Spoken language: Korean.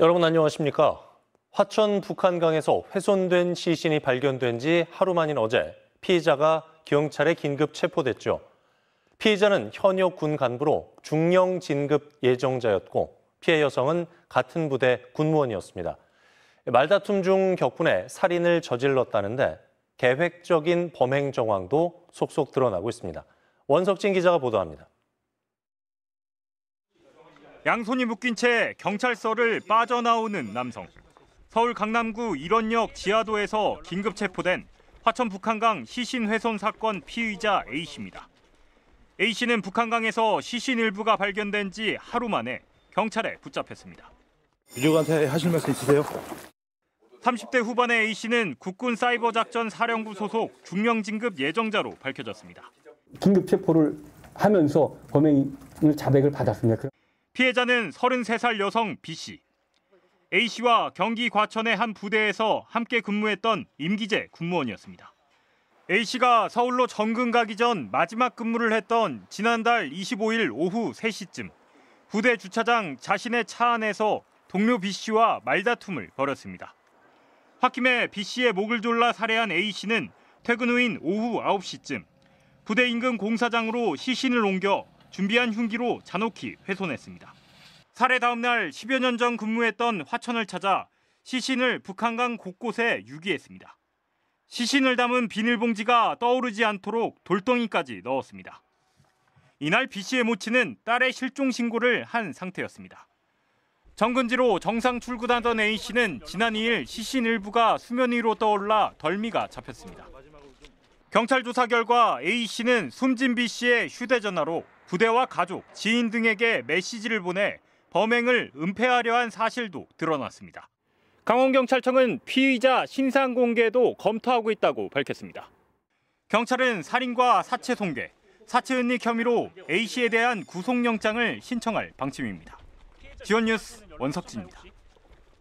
여러분 안녕하십니까? 화천 북한강에서 훼손된 시신이 발견된 지 하루 만인 어제 피해자가 경찰에 긴급 체포됐죠. 피해자는 현역 군 간부로 중령 진급 예정자였고 피해 여성은 같은 부대 군무원이었습니다. 말다툼 중 격분해 살인을 저질렀다는데 계획적인 범행 정황도 속속 드러나고 있습니다. 원석진 기자가 보도합니다. 양손이 묶인 채 경찰서를 빠져나오는 남성. 서울 강남구 일원역 지하도에서 긴급 체포된 화천 북한강 시신 훼손 사건 피의자 A씨입니다. A씨는 북한강에서 시신 일부가 발견된 지 하루 만에 경찰에 붙잡혔습니다. 유족한테 하실 말씀 있으세요? 30대 후반의 A씨는 국군 사이버작전 사령부 소속 중령진급 예정자로 밝혀졌습니다. 긴급 체포를 하면서 범행을 자백을 받았습니다. 피해자는 33살 여성 B씨. A씨와 경기 과천의 한 부대에서 함께 근무했던 임기재 군무원이었습니다. A씨가 서울로 전근 가기 전 마지막 근무를 했던 지난달 25일 오후 3시쯤 부대 주차장 자신의 차 안에서 동료 B씨와 말다툼을 벌였습니다. 홧김에 B씨의 목을 졸라 살해한 A씨는 퇴근 후인 오후 9시쯤 부대 인근 공사장으로 시신을 옮겨 준비한 흉기로 잔혹히 훼손했습니다. 살해 다음 날 10여 년 전 근무했던 화천을 찾아 시신을 북한강 곳곳에 유기했습니다. 시신을 담은 비닐봉지가 떠오르지 않도록 돌덩이까지 넣었습니다. 이날 B 씨의 모친은 딸의 실종 신고를 한 상태였습니다. 정근지로 정상 출근하던 A 씨는 지난 2일 시신 일부가 수면 위로 떠올라 덜미가 잡혔습니다. 경찰 조사 결과 A 씨는 숨진 B 씨의 휴대전화로 부대와 가족, 지인 등에게 메시지를 보내 범행을 은폐하려 한 사실도 드러났습니다. 강원경찰청은 피의자 신상 공개도 검토하고 있다고 밝혔습니다. 경찰은 살인과 사체 송괴 사체 은닉 혐의로 A 씨에 대한 구속영장을 신청할 방침입니다. 지원뉴스 원석진입니다.